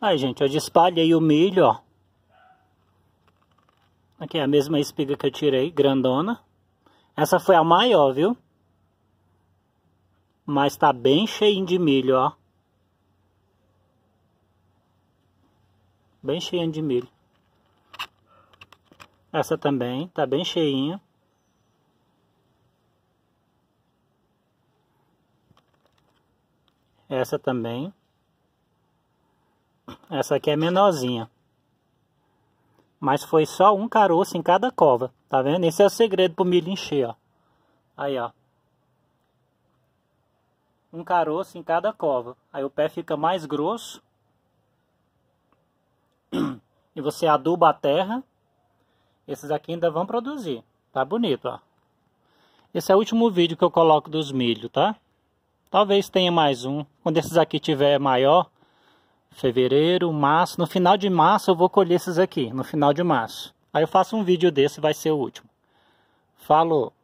Aí, gente, eu espalhei o milho, ó. Aqui é a mesma espiga que eu tirei, grandona. Essa foi a maior, viu? Mas tá bem cheinho de milho, ó. Bem cheinho de milho. Essa também tá bem cheinha. Essa também. Essa aqui é menorzinha. Mas foi só um caroço em cada cova, tá vendo? Esse é o segredo pro milho encher, ó. Aí, ó. Um caroço em cada cova. Aí o pé fica mais grosso. E você aduba a terra. Esses aqui ainda vão produzir. Tá bonito, ó. Esse é o último vídeo que eu coloco dos milho, tá? Talvez tenha mais um. Quando esses aqui tiver maior, fevereiro, março. No final de março eu vou colher esses aqui, no final de março. Aí eu faço um vídeo desse, vai ser o último. Falou!